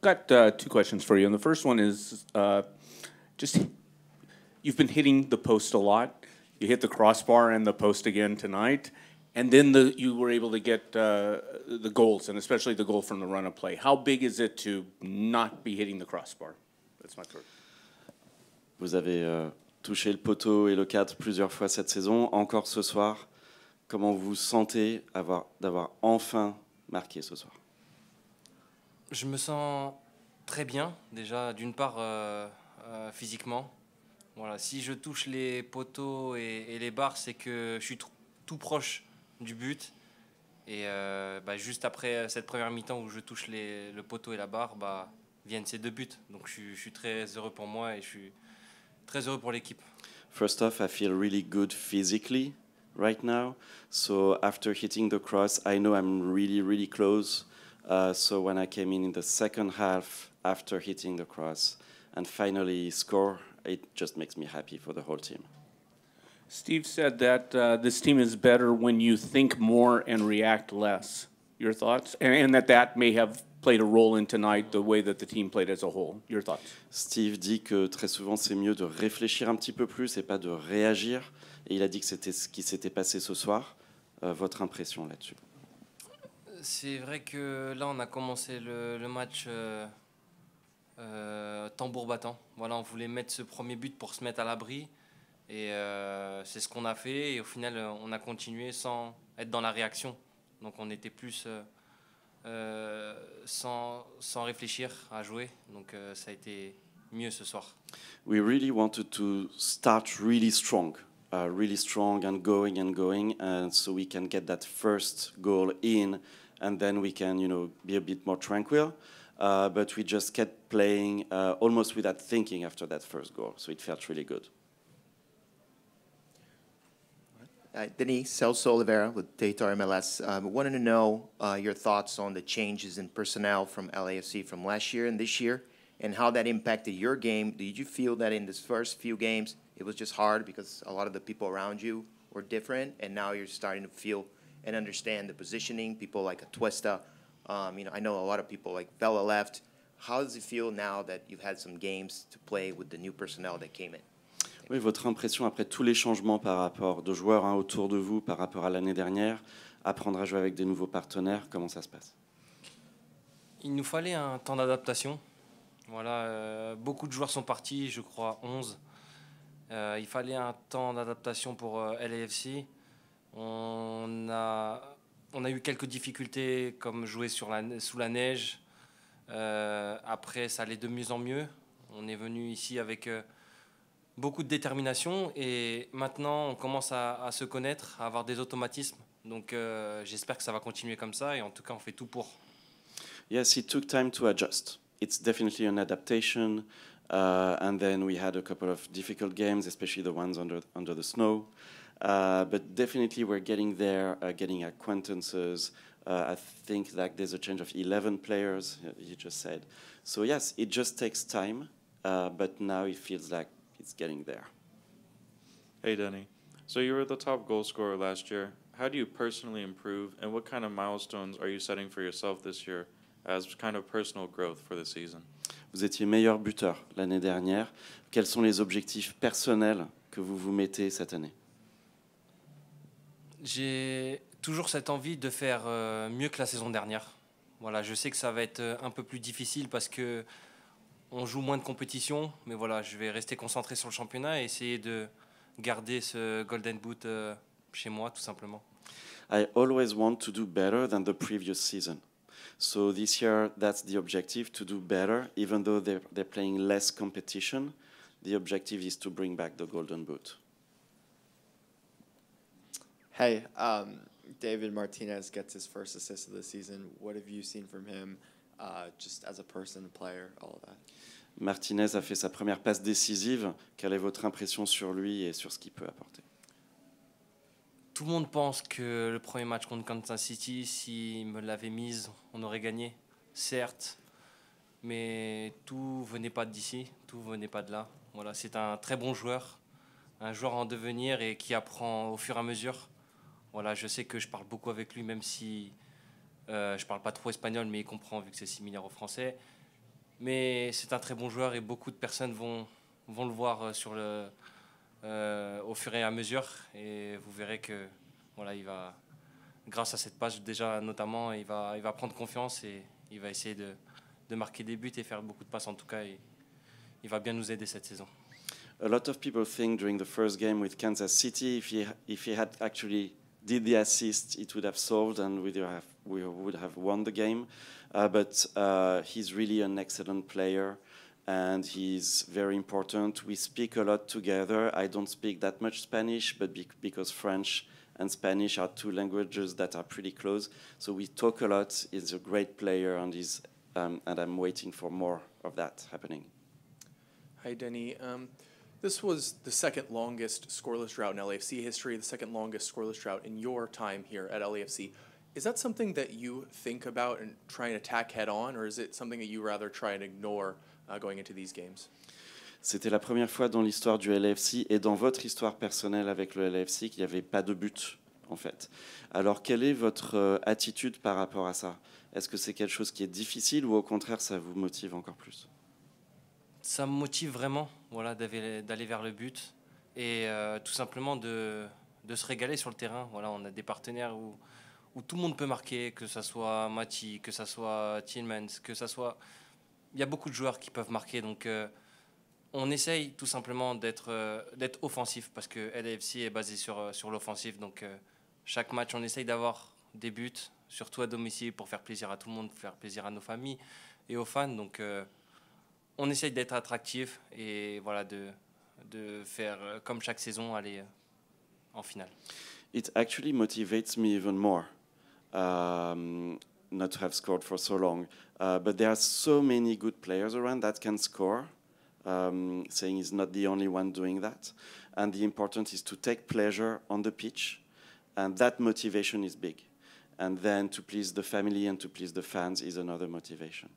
Got uh, two questions for you, and the first one is uh, just you've been hitting the post a lot. You hit the crossbar and the post again tonight, and then the, you were able to get uh, the goals, and especially the goal from the run of play. How big is it to not be hitting the crossbar? That's my third. Vous avez euh, touché le poteau et le cadre plusieurs fois cette saison, encore ce soir. Comment vous sentez d'avoir enfin marqué ce soir? Je me sens très bien, déjà, d'une part euh, euh, physiquement. Voilà, si je touche les poteaux et, les barres, c'est que je suis tout proche du but. Et euh, bah, juste après cette première mi-temps où je touche le poteau et la barre, bah, viennent ces deux buts. Donc je, je suis très heureux pour moi et je suis très heureux pour l'équipe. First off, I feel really good physically right now. So after hitting the cross, I know I'm really, really close. Uh, so when I came in in the second half after hitting the cross and finally score, it just makes me happy for the whole team. Steve said that uh, this team is better when you think more and react less. Your thoughts? And, and, that that may have played a role in tonight, the way that the team played as a whole. Your thoughts? Steve dit que très souvent c'est mieux de réfléchir un petit peu plus et pas de réagir. Et il a dit que c'était ce qui s'était passé ce soir. Euh, votre impression là-dessus c'est vrai que là, on a commencé le, match euh, euh, tambour battant. Voilà, on voulait mettre ce premier but pour se mettre à l'abri. Et euh, c'est ce qu'on a fait. Et au final, on a continué sans être dans la réaction. Donc on était plus sans, sans réfléchir à jouer. Donc ça a été mieux ce soir. We really wanted to start really strong. Uh, really strong and going and going, so we can get that first goal in and then we can, you know, be a bit more tranquil. Uh, but we just kept playing uh, almost without thinking after that first goal, so it felt really good. Uh, Denis Celso Oliveira with Data MLS. Um, wanted to know uh, your thoughts on the changes in personnel from LAFC from last year and this year, and how that impacted your game. Did you feel that in these first few games it was just hard because a lot of the people around you were different, and now you're starting to feel – et comprendre the positioning. People like Atuesta, um, you know, I know a lot of people like Vela left. How does it feel now that you've had some games to play with the new personnel that came in? Oui, votre impression après tous les changements par rapport de joueurs hein, autour de vous, par rapport à l'année dernière, apprendre à jouer avec des nouveaux partenaires, comment ça se passe Il nous fallait un temps d'adaptation. Voilà, euh, beaucoup de joueurs sont partis, je crois 11. Euh, il fallait un temps d'adaptation pour euh, LAFC. On a, on a eu quelques difficultés, comme jouer sous la neige. Euh, après, ça allait de mieux en mieux. On est venu ici avec euh, beaucoup de détermination et maintenant, on commence à, se connaître, à avoir des automatismes. Donc, euh, j'espère que ça va continuer comme ça et en tout cas, on fait tout pour. Yes, it took time to adjust. It's definitely an adaptation. Uh, and then we had a couple of difficult games, especially the ones under, under the snow. Uh, but definitely we're getting there, uh, getting acquaintances. Uh, I think that there's a change of 11 players, uh, you just said. So yes, it just takes time, uh, but now it feels like it's getting there. Hey, Denny. So you were the top goal scorer last year. How do you personally improve, and what kind of milestones are you setting for yourself this year as kind of personal growth for the season? Vous étiez meilleur buteur l'année dernière. Quels sont les objectifs personnels que vous vous mettez cette année? j'ai toujours cette envie de faire euh, mieux que la saison dernière. Voilà, je sais que ça va être euh, un peu plus difficile parce que on joue moins de compétition, mais voilà, je vais rester concentré sur le championnat et essayer de garder ce golden boot euh, chez moi, tout simplement. I always want to do better than the previous season. So this year, that's the objective to do better, even though they're, they're playing less competition. The objective is to bring back the golden boot. Hey, um, David Martinez gets his first assist of the season. What have you seen from him, uh, just as a person, player, all of that? Martinez a fait sa première passe décisive. Quelle est votre impression sur lui et sur ce qu'il peut apporter Tout le monde pense que le premier match contre Kansas City, s'il me l'avait mise, on aurait gagné, certes, mais tout venait pas d'ici, tout venait pas de là. Voilà, c'est un très bon joueur, un joueur en devenir et qui apprend au fur et à mesure. Voilà, je sais que je parle beaucoup avec lui, même si euh, je parle pas trop espagnol, mais il comprend vu que c'est similaire au français. Mais c'est un très bon joueur et beaucoup de personnes vont, vont le voir euh, sur le, euh, au fur et à mesure. Et vous verrez que voilà, il va, grâce à cette passe, déjà notamment, il va, il va prendre confiance et il va essayer de, de marquer des buts et faire beaucoup de passes en tout cas. Et il va bien nous aider cette saison. A lot of people think during the first game with Kansas City, if he had actually did the assist, it would have solved and we'd have, we would have won the game. Uh, but uh, he's really an excellent player and he's very important. We speak a lot together. I don't speak that much Spanish, but be because French and Spanish are two languages that are pretty close. So we talk a lot. He's a great player and, he's, um, and I'm waiting for more of that happening. Hi, Danny. Um, This was the second longest scoreless drought in LAFC history, the second longest scoreless drought in your time here at LAFC. Is that something that you think about and try and attack head on, or is it something that you rather try and ignore uh, going into these games? C'était la première fois dans l'histoire du LAFC et dans votre histoire personnelle avec le LFC qu'il n'y avait pas de but, en fait. Alors, quelle est votre euh, attitude par rapport à ça Est-ce que c'est quelque chose qui est difficile ou au contraire, ça vous motive encore plus ça me motive vraiment voilà, d'aller vers le but et euh, tout simplement de, de, se régaler sur le terrain. Voilà, on a des partenaires où, où tout le monde peut marquer, que ce soit Mati, que ce soit Tillmans, que ce soit... Il y a beaucoup de joueurs qui peuvent marquer, donc euh, on essaye tout simplement d'être euh, d'être offensif parce que LAFC est basé sur, sur l'offensif, donc chaque match on essaye d'avoir des buts, surtout à domicile, pour faire plaisir à tout le monde, faire plaisir à nos familles et aux fans, donc on essaye d'être attractif et voilà de, de faire euh, comme chaque saison aller euh, en finale. It actually motivates me even more um, not to have scored for so long. Uh, but there are so many good players around that can score. Um, saying he's not the only one doing that. And the important is to take pleasure on the pitch. And that motivation is big. And then to please the family and to please the fans is another motivation.